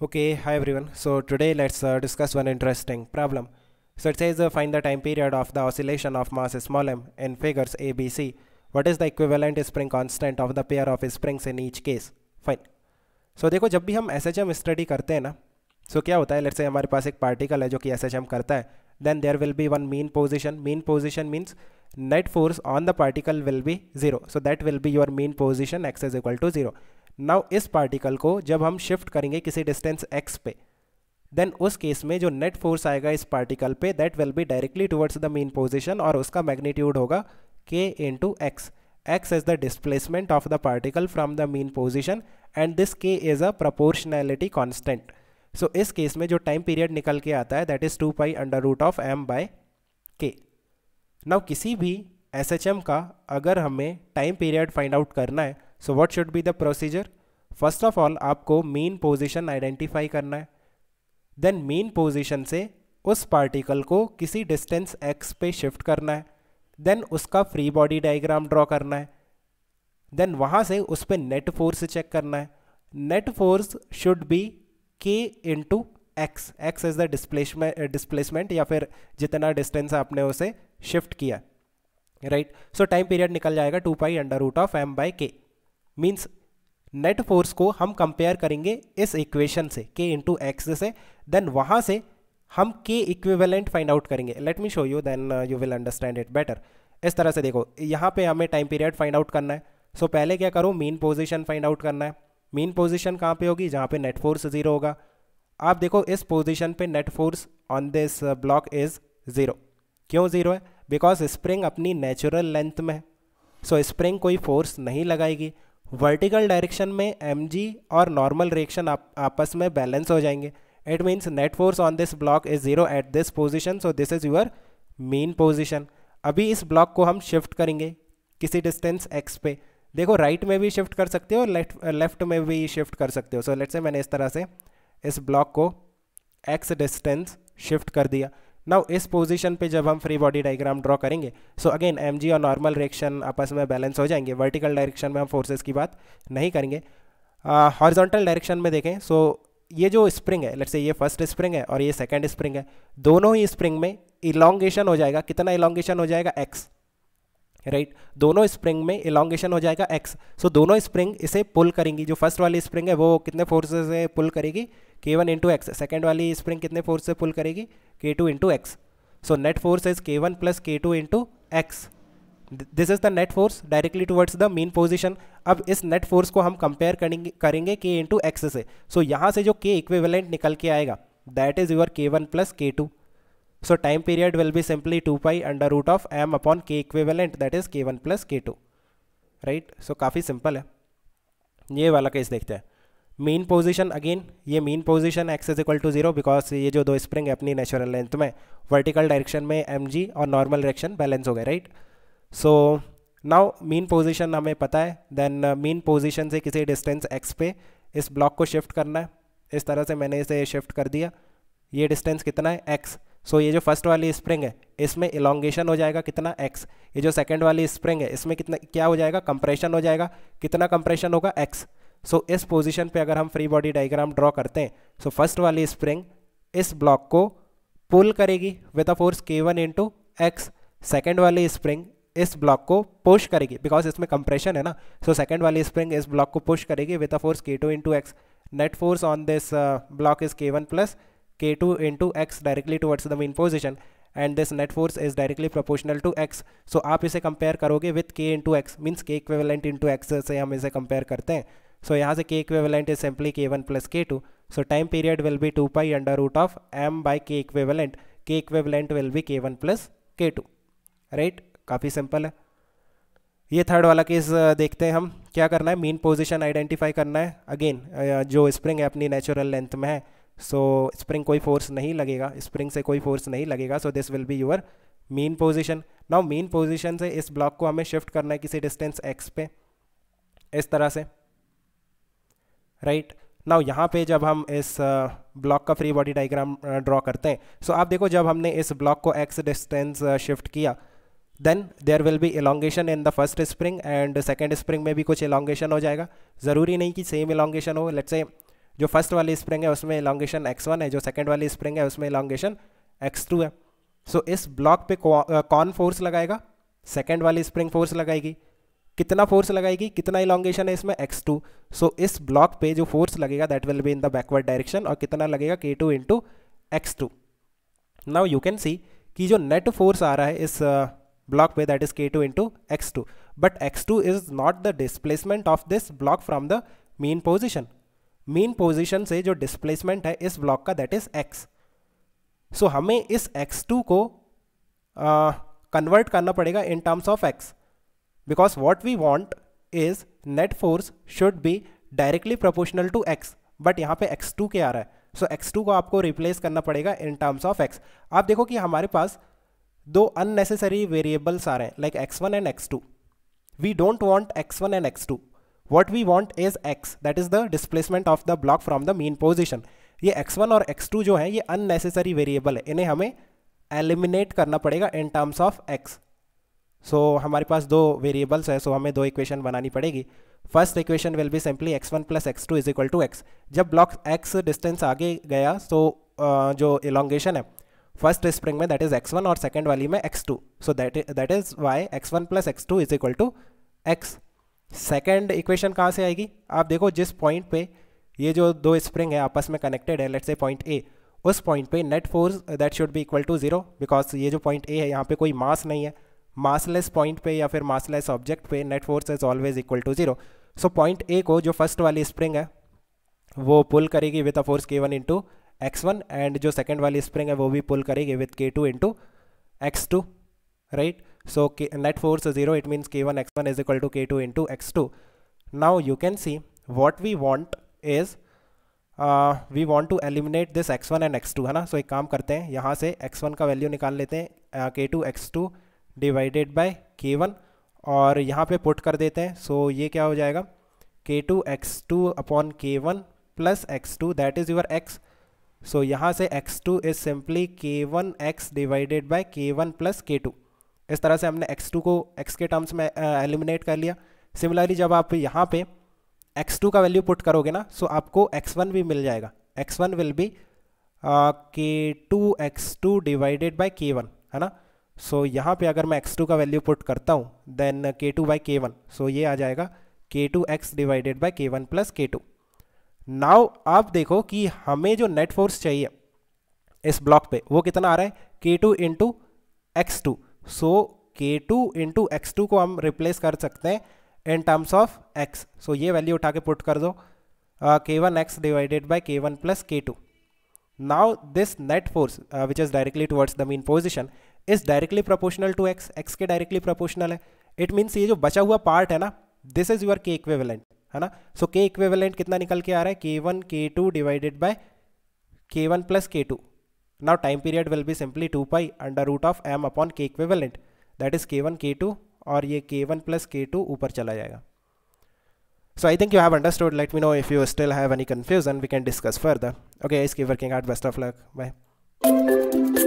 Okay, hi everyone. So today let's uh, discuss one interesting problem. So it says uh, find the time period of the oscillation of mass small m in figures A, B, C. What is the equivalent spring constant of the pair of springs in each case? Fine. So देखो जब भी हम SHM H M study करते हैं ना सो so क्या होता है लेट्स से हमारे पास एक पार्टिकल है जो कि SHM एच एम करता है then there will be one mean position mean position means net force on the particle will be zero so that will be your mean position X is equal to zero now इस particle को जब हम shift करेंगे किसी distance X पे then उस case में जो नेट फोर्स आएगा इस पार्टिकल पे that will be directly towards the mean position और उसका मैग्नीट्यूड होगा के into X X is the displacement of the particle from the mean position and this K is a proportionality constant so इस case में जो time period निकल के आता है that is two pi under root of M by K now किसी भी S का अगर हमें टाइम पीरियड फाइंड आउट करना है so what should be the procedure first of all आपको मेन पोजिशन आइडेंटिफाई करना है देन मेन पोजिशन से उस पार्टिकल को किसी डिस्टेंस एक्स पे शिफ्ट करना है देन उसका फ्री बॉडी डायग्राम ड्रॉ करना है देन वहाँ से उस पर नेट फोर्स चेक करना है net force should be K into X X is the displacement displacement या फिर जितना डिस्टेंस आपने उसे शिफ्ट किया राइट सो टाइम पीरियड निकल जाएगा two pi under root of M by K means net force को हम कंपेयर करेंगे इस इक्वेशन से के इंटू एक्स से देन वहाँ से हम के इक्विवेलेंट फाइंड आउट करेंगे let me show you then you will understand it better इस तरह से देखो यहाँ पे हमें टाइम पीरियड फाइंड आउट करना है सो so, पहले क्या करो मेन पोजीशन फाइंड आउट करना है मेन पोजीशन कहाँ पे होगी जहाँ पे नेट फोर्स जीरो होगा आप देखो इस पोजीशन पे net force on this block is zero क्यों ज़ीरो है बिकॉज स्प्रिंग अपनी नेचुरल लेंथ में है सो so, स्प्रिंग कोई फोर्स नहीं लगाएगी वर्टिकल डायरेक्शन में एम और नॉर्मल रिएक्शन आप, आपस में बैलेंस हो जाएंगे it means net force on this block is zero at this position so this is your mean position अभी इस ब्लॉक को हम शिफ्ट करेंगे किसी डिस्टेंस एक्स पे देखो राइट right में भी शिफ्ट कर सकते हो लेफ्ट लेफ्ट में भी शिफ्ट कर सकते हो सो लेट्स से मैंने इस तरह से इस ब्लॉक को एक्स डिस्टेंस शिफ्ट कर दिया नाउ इस पोजीशन पे जब हम फ्री बॉडी डायग्राम ड्रॉ करेंगे सो अगेन एम और नॉर्मल रिएक्शन आपस में बैलेंस हो जाएंगे वर्टिकल डायरेक्शन में हम फोर्सेस की बात नहीं करेंगे हॉर्जोंटल uh, डायरेक्शन में देखें सो so, ये जो स्प्रिंग है लेट्स से ये फर्स्ट स्प्रिंग है और ये सेकेंड स्प्रिंग है दोनों ही स्प्रिंग में इलांगेशन हो जाएगा कितना इलांगेशन हो जाएगा एक्स राइट right? दोनों स्प्रिंग में इलांगेशन हो जाएगा एक्स सो so, दोनों स्प्रिंग इसे पुल करेंगी जो फर्स्ट वाली स्प्रिंग है वो कितने फोर्स से पुल करेगी K one into X second वाली स्प्रिंग कितने फोर्स से पुल करेगी K two into X so net force is K one plus K two into X this is the net force directly towards the mean position अब इस net force को हम compare करेंगे करेंगे के इंटू एक्स से सो so, यहाँ से जो के इक्वेवलेंट निकल के आएगा that is your K one plus K two So time period will be simply 2 pi under root of m upon k equivalent that is k1 plus k2 right so काफ़ी simple है ये वाला केस देखते हैं mean position again ये mean position X is equal to zero because ये जो दो स्प्रिंग है अपनी नेचुरल लेंथ में वर्टिकल डायरेक्शन में एम जी और नॉर्मल डायरेक्शन बैलेंस हो गए right so now mean position हमें पता है देन मेन पोजिशन से किसी डिस्टेंस एक्स पे इस ब्लॉक को शिफ्ट करना है इस तरह से मैंने इसे शिफ्ट कर दिया ये डिस्टेंस कितना है एक्स सो so, ये जो फर्स्ट वाली स्प्रिंग है इसमें इलोंगेशन हो जाएगा कितना एक्स ये जो सेकेंड वाली स्प्रिंग है इसमें कितना क्या हो जाएगा कंप्रेशन हो जाएगा कितना कंप्रेशन होगा एक्स सो so, इस पोजीशन पे अगर हम फ्री बॉडी डायग्राम ड्रॉ करते हैं सो so, फर्स्ट वाली स्प्रिंग इस ब्लॉक को पुल करेगी with a force K one into X second वाली स्प्रिंग इस ब्लॉक को पुश करेगी बिकॉज इसमें कंप्रेशन है ना सो सेकेंड वाली स्प्रिंग इस ब्लॉक को पुश करेगी with a force K two into X net force on this block is K one plus k2 into x directly towards the mean position and this net force is directly proportional to X so आप इसे compare करोगे with K into X means K equivalent into X से हम इसे compare करते हैं so so, यहाँ से K equivalent is simply K one plus K two so time period will pi two pi under root of M by K equivalent K be will plus K one plus K two right काफ़ी simple है ये third वाला case देखते हैं हम क्या करना है मेन पोजीशन आइडेंटिफाई करना है अगेन जो स्प्रिंग है अपनी नेचुरल लेंथ में है सो स्प्रिंग कोई फोर्स नहीं लगेगा स्प्रिंग से कोई फोर्स नहीं लगेगा so this will be your mean position now mean position से इस ब्लॉक को हमें शिफ्ट करना है किसी डिस्टेंस एक्स पे इस तरह से राइट right? नाउ यहाँ पे जब हम इस ब्लॉक uh, का फ्री बॉडी डायग्राम ड्रॉ करते हैं सो so आप देखो जब हमने इस ब्लॉक को एक्स डिस्टेंस शिफ्ट किया then there will be elongation in the first spring and second spring में भी कुछ एलोंगेशन हो जाएगा ज़रूरी नहीं कि सेम एलोंगेशन हो लेट्स से जो फर्स्ट वाली स्प्रिंग है उसमें इलांगेशन एक्स वन है जो सेकेंड वाली स्प्रिंग है उसमें इलांगेशन एक्स टू है सो so, इस ब्लॉक पे कौन फोर्स लगाएगा सेकेंड वाली स्प्रिंग फोर्स लगाएगी कितना फोर्स लगाएगी कितना इलांगेशन है इसमें एक्स टू सो इस ब्लॉक पे जो फोर्स लगेगा that will be in the backward direction और कितना लगेगा K two into X two now you can see कि जो नेट फोर्स आ रहा है इस ब्लॉक पे that is K two into X two but X two is not the displacement of this block from the mean position mean position से जो displacement है इस ब्लॉक का दैट इज एक्स सो हमें इस एक्स टू को convert uh, करना पड़ेगा in terms of X because what we want is net force should be directly proportional to X but यहाँ पे एक्स टू क्या आ रहा है सो एक्स टू को आपको रिप्लेस करना पड़ेगा इन टर्म्स ऑफ एक्स आप देखो कि हमारे पास दो अननेसेसरी वेरिएबल्स आ रहे हैं like X one and X two we don't want X one and X two what we want is x that is the displacement of the block from the mean position ये x1 और x2 जो है ये unnecessary variable है इन्हें हमें eliminate करना पड़ेगा in terms of x so so, हमारे पास दो वेरिएबल्स हैं सो हमें दो इक्वेशन बनानी पड़ेगी first equation will be simply X one plus X two is equal to X जब ब्लॉक एक्स डिस्टेंस आगे गया तो so, uh, जो इलोंगेशन है फर्स्ट स्प्रिंग में दैट इज एक्स वन और सेकेंड वाली में X two so that that is why X one plus X two is equal to X second equation कहाँ से आएगी आप देखो जिस पॉइंट पे ये जो दो स्प्रिंग है आपस में कनेक्टेड है लेट से पॉइंट ए उस पॉइंट पे net force that should be equal to zero because ये जो पॉइंट ए है यहाँ पे कोई मास नहीं है मासलेस पॉइंट पे या फिर मासलेस ऑब्जेक्ट पे net force is always equal to zero so point A को जो फर्स्ट वाली स्प्रिंग है वो पुल करेगी with a force K one into X one and जो सेकेंड वाली स्प्रिंग है वो भी पुल करेगी with K two into X two right So K net force is 0, it means K1 X1 is equal to K2 into X2. Now you can see what we want is uh, we want to eliminate this x1 and x2 है ना so, एक काम करते हैं यहाँ से x1 का value निकाल लेते हैं K two X two divided by K one और यहाँ पे put कर देते हैं so, ये क्या हो जाएगा K two X two upon K one plus X two that is your X so यहाँ से X two is simply K one X divided by K one plus K two इस तरह से हमने x2 को x के terms में eliminate कर लिया सिमिलरली जब आप यहाँ पे x2 का वैल्यू पुट करोगे ना सो आपको x1 भी मिल जाएगा x1 will be K two X two divided by K one है ना सो so, यहाँ पे अगर मैं x2 का वैल्यू पुट करता हूँ then K two by K one so ये आ जाएगा K two X divided by K one plus K two now आप देखो कि हमें जो नेट फोर्स चाहिए इस ब्लॉक पे वो कितना आ रहा है K two into X two so K two into X two को हम रिप्लेस कर सकते हैं in terms of X so ये वैल्यू उठा के पुट कर दो uh, uh, K one X divided by K one plus K two now this net force which is directly towards the mean position is directly proportional to X X के directly proportional है it means ये जो बचा हुआ part है ना this is your के इक्वेवलेंट है ना सो के इक्वेवलेंट कितना निकल के आ रहा है K one K two divided by K one plus K two Now time period will be simply 2 pi under root of m upon k equivalent that is k1 k2 or ये k1 plus k2 ऊपर चला So I think you have understood. Let me know if you still have any confusion. We can discuss further. Okay, I keep working hard. Best of luck. Bye.